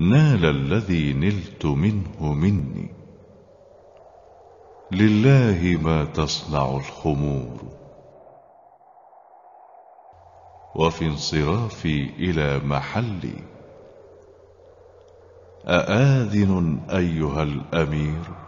نال الذي نلت منه مني لله ما تصنع الخمور وفي انصرافي إلى محلي أآذن أيها الأمير؟